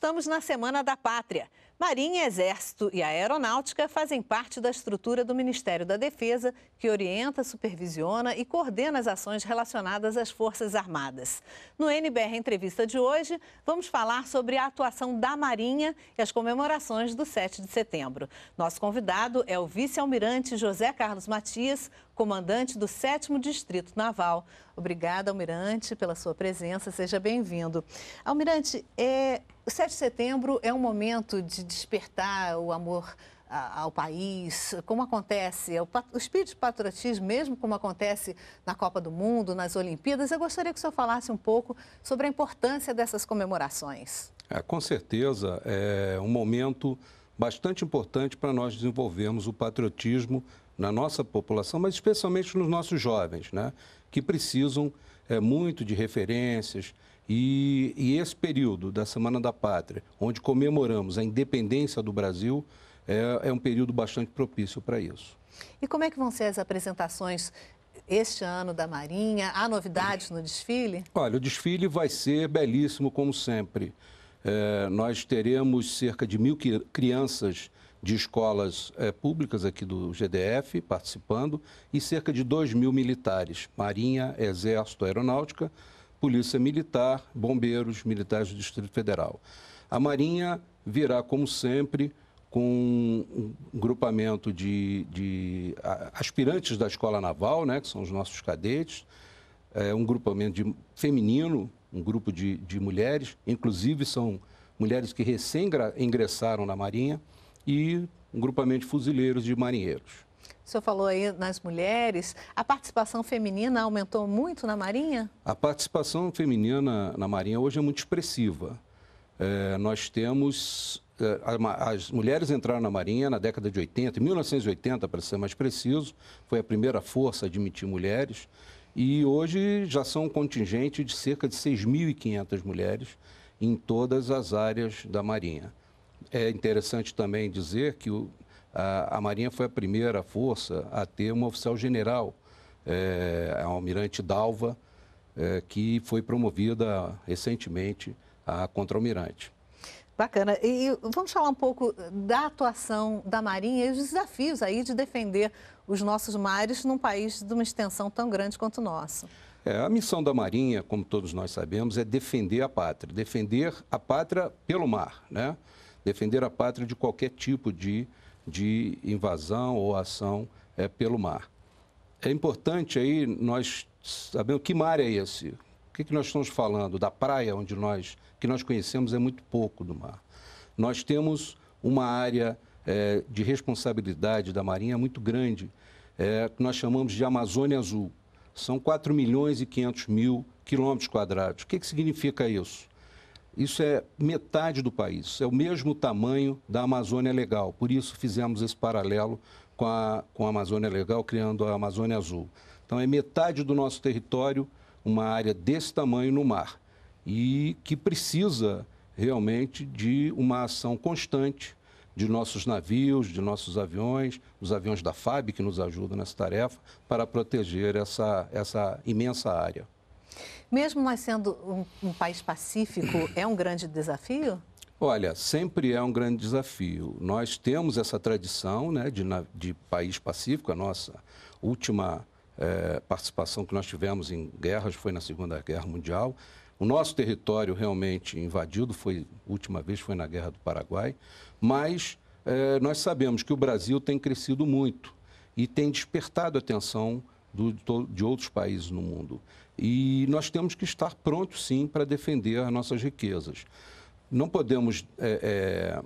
estamos na Semana da Pátria. Marinha, Exército e Aeronáutica fazem parte da estrutura do Ministério da Defesa, que orienta, supervisiona e coordena as ações relacionadas às Forças Armadas. No NBR Entrevista de hoje, vamos falar sobre a atuação da Marinha e as comemorações do 7 de setembro. Nosso convidado é o vice-almirante José Carlos Matias, comandante do 7 Distrito Naval. Obrigada, almirante, pela sua presença. Seja bem-vindo. Almirante, é... o 7 de setembro é um momento de despertar o amor ao país, como acontece, é o espírito de patriotismo, mesmo como acontece na Copa do Mundo, nas Olimpíadas, eu gostaria que o senhor falasse um pouco sobre a importância dessas comemorações. É, com certeza, é um momento bastante importante para nós desenvolvermos o patriotismo na nossa população, mas especialmente nos nossos jovens, né? que precisam é, muito de referências, e, e, esse período da Semana da Pátria, onde comemoramos a independência do Brasil, é, é um período bastante propício para isso. E como é que vão ser as apresentações este ano da Marinha? Há novidades no desfile? Olha, o desfile vai ser belíssimo, como sempre. É, nós teremos cerca de mil crianças de escolas é, públicas aqui do GDF participando e cerca de dois mil militares, Marinha, Exército, Aeronáutica Polícia Militar, Bombeiros, Militares do Distrito Federal. A Marinha virá, como sempre, com um grupamento de, de aspirantes da Escola Naval, né, que são os nossos cadetes, é, um grupamento de, feminino, um grupo de, de mulheres, inclusive são mulheres que recém ingressaram na Marinha, e um grupamento de fuzileiros de marinheiros. O senhor falou aí nas mulheres. A participação feminina aumentou muito na Marinha? A participação feminina na Marinha hoje é muito expressiva. É, nós temos. É, as mulheres entraram na Marinha na década de 80, em 1980, para ser mais preciso, foi a primeira força a admitir mulheres. E hoje já são um contingente de cerca de 6.500 mulheres em todas as áreas da Marinha. É interessante também dizer que o, a, a Marinha foi a primeira força a ter um oficial general, é, a almirante Dalva, é, que foi promovida recentemente a contra-almirante. Bacana. E vamos falar um pouco da atuação da Marinha e os desafios aí de defender os nossos mares num país de uma extensão tão grande quanto o nosso. É, a missão da Marinha, como todos nós sabemos, é defender a pátria, defender a pátria pelo mar, né? defender a pátria de qualquer tipo de de invasão ou ação é, pelo mar. É importante aí nós sabemos que mar é esse. O que, que nós estamos falando? Da praia onde nós, que nós conhecemos é muito pouco do mar. Nós temos uma área é, de responsabilidade da Marinha muito grande, é, que nós chamamos de Amazônia Azul. São 4 milhões e 500 mil quilômetros quadrados. O que, que significa isso? Isso é metade do país, é o mesmo tamanho da Amazônia Legal. Por isso fizemos esse paralelo com a, com a Amazônia Legal, criando a Amazônia Azul. Então, é metade do nosso território, uma área desse tamanho no mar. E que precisa realmente de uma ação constante de nossos navios, de nossos aviões, os aviões da FAB que nos ajudam nessa tarefa, para proteger essa, essa imensa área. Mesmo nós sendo um, um país pacífico, é um grande desafio? Olha, sempre é um grande desafio. Nós temos essa tradição né, de, de país pacífico, a nossa última é, participação que nós tivemos em guerras foi na Segunda Guerra Mundial. O nosso território realmente invadido foi, última vez, foi na Guerra do Paraguai, mas é, nós sabemos que o Brasil tem crescido muito e tem despertado a atenção do, de outros países no mundo. E nós temos que estar prontos, sim, para defender as nossas riquezas. Não podemos é,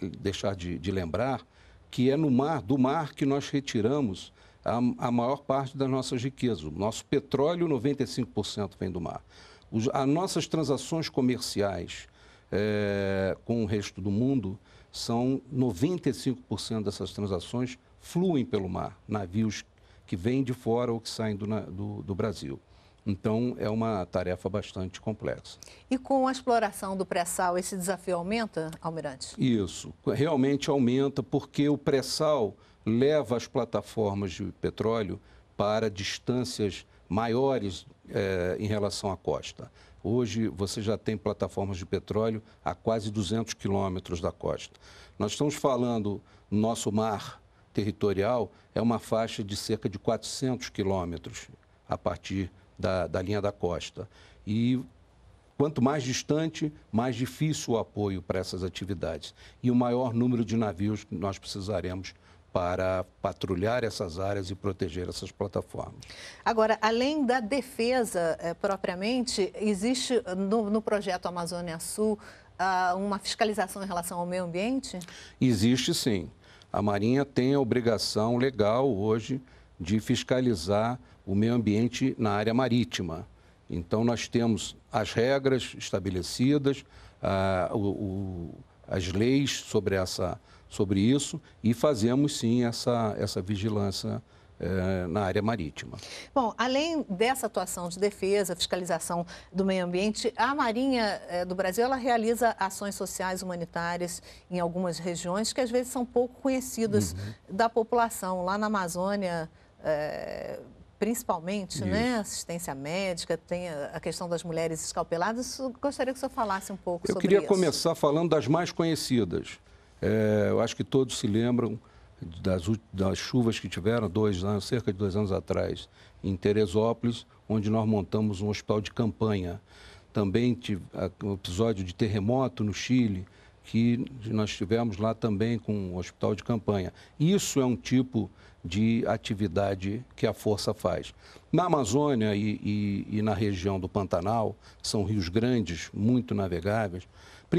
é, deixar de, de, lembrar que é no mar, do mar que nós retiramos a, a maior parte das nossas riquezas. O nosso petróleo, 95% vem do mar. Os, as nossas transações comerciais é, com o resto do mundo são 95% dessas transações fluem pelo mar, navios que vêm de fora ou que saem do, do, do Brasil. Então, é uma tarefa bastante complexa. E com a exploração do pré-sal, esse desafio aumenta, Almirante? Isso, realmente aumenta, porque o pré-sal leva as plataformas de petróleo para distâncias maiores é, em relação à costa. Hoje, você já tem plataformas de petróleo a quase 200 quilômetros da costa. Nós estamos falando, nosso mar territorial é uma faixa de cerca de 400 quilômetros a partir da, da linha da costa. E Quanto mais distante, mais difícil o apoio para essas atividades. E o maior número de navios que nós precisaremos para patrulhar essas áreas e proteger essas plataformas. Agora, além da defesa eh, propriamente, existe eh, no, no projeto Amazônia Sul ah, uma fiscalização em relação ao meio ambiente? Existe sim. A Marinha tem a obrigação legal hoje de fiscalizar o meio ambiente na área marítima. Então, nós temos as regras estabelecidas, a, ah, o, o, as leis sobre, essa, sobre isso e fazemos sim essa, essa vigilância é, na área marítima. Bom, além dessa atuação de defesa, fiscalização do meio ambiente, a Marinha é, do Brasil ela realiza ações sociais humanitárias em algumas regiões que às vezes são pouco conhecidas uhum. da população. Lá na Amazônia, é, principalmente, né, isso. né? Assistência médica, tem a questão das mulheres escalpeladas. Gostaria que o senhor falasse um pouco Eu sobre isso. Eu queria começar falando das mais conhecidas. É, eu acho que todos se lembram das, das chuvas que tiveram dois anos, cerca de dois anos atrás, em Teresópolis, onde nós montamos um hospital de campanha. Também tive um episódio de terremoto no Chile, que nós tivemos lá também com um hospital de campanha. Isso é um tipo de atividade que a força faz. Na Amazônia e, e, e, na região do Pantanal, são rios grandes, muito navegáveis,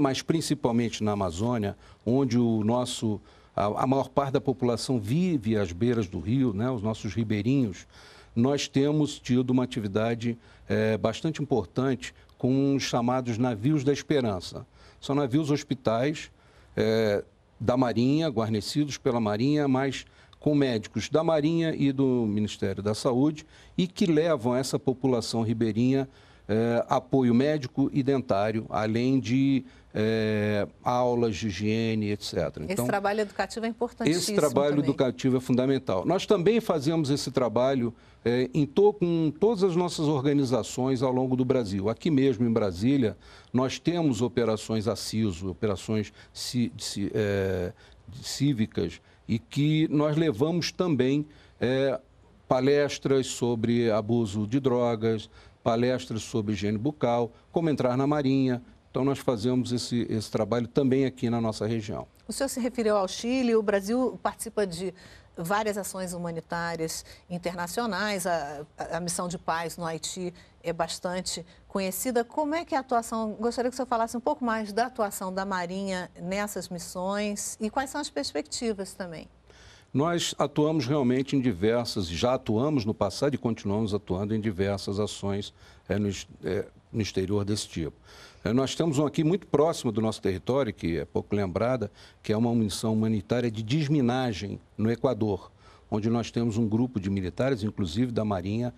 mas principalmente na Amazônia, onde o nosso, a, a maior parte da população vive às beiras do rio, né, os nossos ribeirinhos, nós temos tido uma atividade é, bastante importante com os chamados navios da esperança. São navios hospitais é, da Marinha, guarnecidos pela Marinha, mas com médicos da Marinha e do Ministério da Saúde e que levam essa população ribeirinha eh, apoio médico e dentário, além de eh, aulas de higiene, etc. Então, esse trabalho educativo é importantíssimo. Esse trabalho também. educativo é fundamental. Nós também fazemos esse trabalho eh, em to, com todas as nossas organizações ao longo do Brasil. Aqui mesmo em Brasília, nós temos operações ACISO, operações ci, ci, eh, cívicas e que nós levamos também é, palestras sobre abuso de drogas, palestras sobre higiene bucal, como entrar na marinha. Então, nós fazemos esse, esse trabalho também aqui na nossa região. O senhor se referiu ao Chile, o Brasil participa de várias ações humanitárias internacionais, a, a missão de paz no Haiti é bastante conhecida. Como é que é a atuação, gostaria que o senhor falasse um pouco mais da atuação da Marinha nessas missões e quais são as perspectivas também? Nós atuamos realmente em diversas, já atuamos no passado e continuamos atuando em diversas ações é, no, é, no, exterior desse tipo. É, nós temos uma aqui muito próximo do nosso território, que é pouco lembrada, que é uma missão humanitária de desminagem no Equador, onde nós temos um grupo de militares, inclusive da Marinha,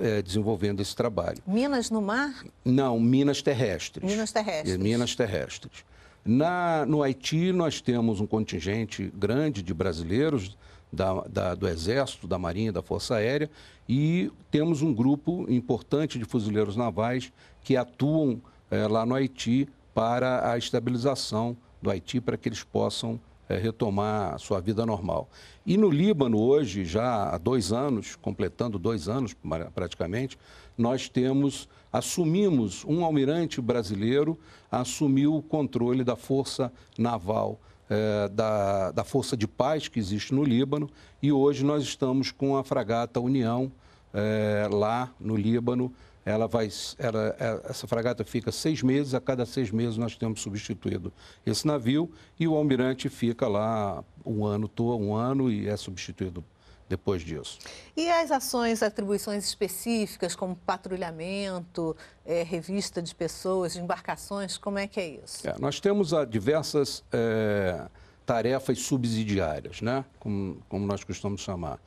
é, desenvolvendo esse trabalho. Minas no mar? Não, minas terrestres. Minas terrestres. É, minas terrestres. Na, no Haiti, nós temos um contingente grande de brasileiros da, da, do Exército, da Marinha, da Força Aérea e temos um grupo importante de fuzileiros navais que atuam é, lá no Haiti para a estabilização do Haiti, para que eles possam é, retomar sua vida normal. E no Líbano, hoje, já há dois anos, completando dois anos praticamente, nós temos, assumimos, um almirante brasileiro assumiu o controle da força naval é, da, da, Força de Paz que existe no Líbano e hoje nós estamos com a fragata União é, lá no Líbano ela vai, ela, é, essa fragata fica seis meses, a cada seis meses nós temos substituído esse navio e o almirante fica lá um ano toa um ano e é substituído depois disso. E as ações, atribuições específicas, como patrulhamento, é, revista de pessoas, de embarcações, como é que é isso? É, nós temos ah, diversas é, tarefas subsidiárias, né? como, como nós costumamos chamar,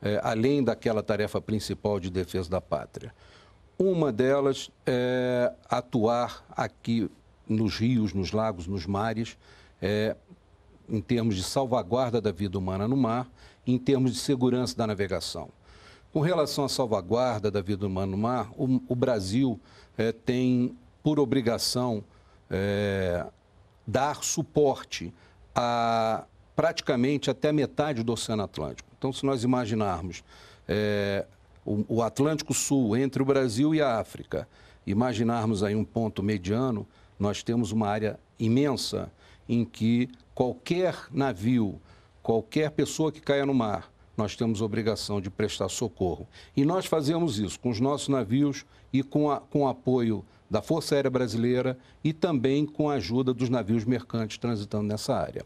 é, além daquela tarefa principal de defesa da pátria. Uma delas é atuar aqui nos rios, nos lagos, nos mares, é, em termos de salvaguarda da vida humana no mar, em termos de segurança da navegação. Com relação à salvaguarda da vida humana no mar, o, o Brasil é, tem por obrigação é, dar suporte a praticamente até metade do Oceano Atlântico. Então, se nós imaginarmos é, o, Atlântico Sul, entre o Brasil e a África, imaginarmos aí um ponto mediano, nós temos uma área imensa em que qualquer navio, qualquer pessoa que caia no mar, nós temos obrigação de prestar socorro. E nós fazemos isso com os nossos navios e com, a, com o apoio da Força Aérea Brasileira e também com a ajuda dos navios mercantes transitando nessa área.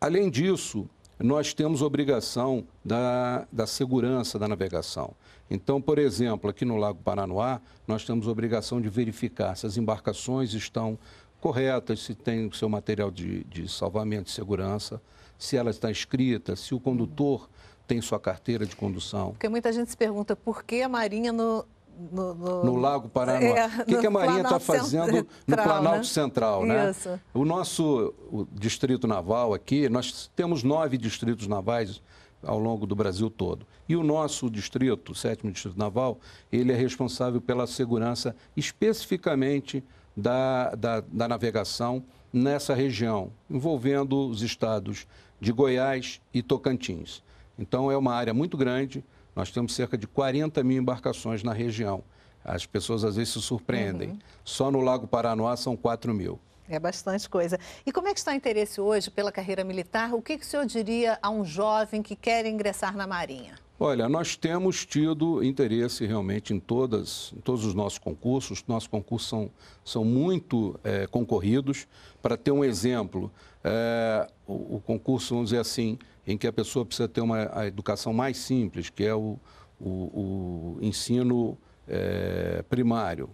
Além disso, nós temos obrigação da, da segurança da navegação. Então, por exemplo, aqui no Lago Paranoá, nós temos obrigação de verificar se as embarcações estão corretas, se tem o seu material de, de salvamento e segurança, se ela está escrita, se o condutor tem sua carteira de condução. Porque muita gente se pergunta por que a Marinha no, no, no, no Lago Paranoá. É, o que, que, a Marinha está fazendo Central, no né? Planalto né? Central, né? Isso. O nosso o distrito naval aqui, nós temos nove distritos navais ao longo do Brasil todo. E o nosso distrito, o sétimo distrito naval, ele é responsável pela segurança especificamente da, da, da navegação nessa região, envolvendo os estados de Goiás e Tocantins. Então é uma área muito grande nós temos cerca de 40 mil embarcações na região. As pessoas às vezes se surpreendem. Uhum. Só no Lago Paranoá são 4 mil. É bastante coisa. E como é que está o interesse hoje pela carreira militar? O que, que o senhor diria a um jovem que quer ingressar na Marinha? Olha, nós temos tido interesse realmente em, todas, em todos os nossos concursos. Nossos concursos são, são muito é, concorridos. Para ter um exemplo, é, o, o, concurso, vamos dizer assim, em que a pessoa precisa ter uma educação mais simples, que é o, o, o ensino é, primário.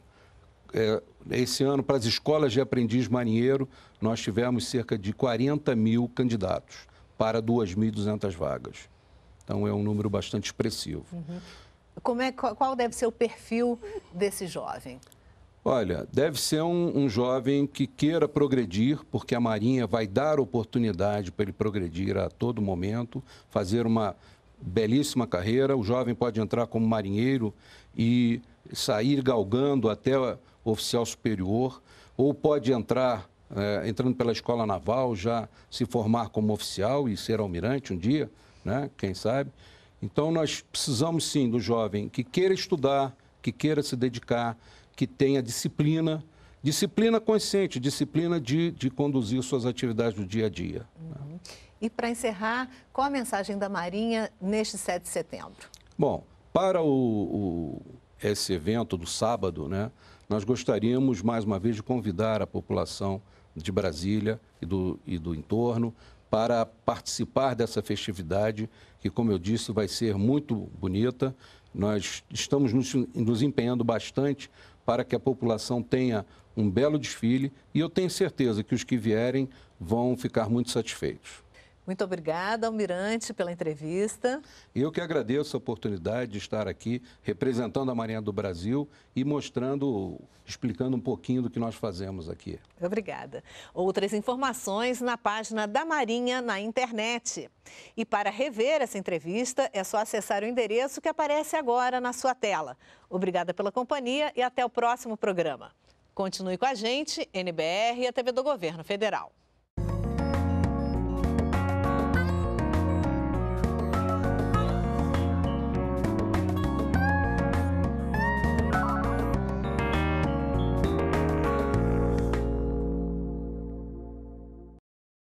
É, esse ano, para as escolas de aprendiz marinheiro, nós tivemos cerca de 40 mil candidatos para 2.200 vagas. Então, é um número bastante expressivo. Uhum. Como é, qual deve ser o perfil desse jovem? Olha, deve ser um, um, jovem que queira progredir, porque a Marinha vai dar oportunidade para ele progredir a todo momento, fazer uma belíssima carreira. O jovem pode entrar como marinheiro e sair galgando até oficial superior, ou pode entrar, é, entrando pela escola naval, já se formar como oficial e ser almirante um dia, né? quem sabe. Então, nós precisamos sim do jovem que queira estudar, que queira se dedicar, que tenha disciplina, disciplina consciente, disciplina de, de conduzir suas atividades do dia a dia. Né? Uhum. Né? E para encerrar, qual a mensagem da Marinha neste 7 de setembro? Bom, para o, o, esse evento do sábado, né, nós gostaríamos mais uma vez de convidar a população de Brasília e do, e do entorno para participar dessa festividade, que, como eu disse, vai ser muito bonita. Nós estamos nos, empenhando bastante para que a população tenha um belo desfile e eu tenho certeza que os que vierem vão ficar muito satisfeitos. Muito obrigada, Almirante, pela entrevista. Eu que agradeço a oportunidade de estar aqui representando a Marinha do Brasil e mostrando, explicando um pouquinho do que nós fazemos aqui. Obrigada. Outras informações na página da Marinha na internet. E para rever essa entrevista, é só acessar o endereço que aparece agora na sua tela. Obrigada pela companhia e até o próximo programa. Continue com a gente, NBR e a TV do Governo Federal.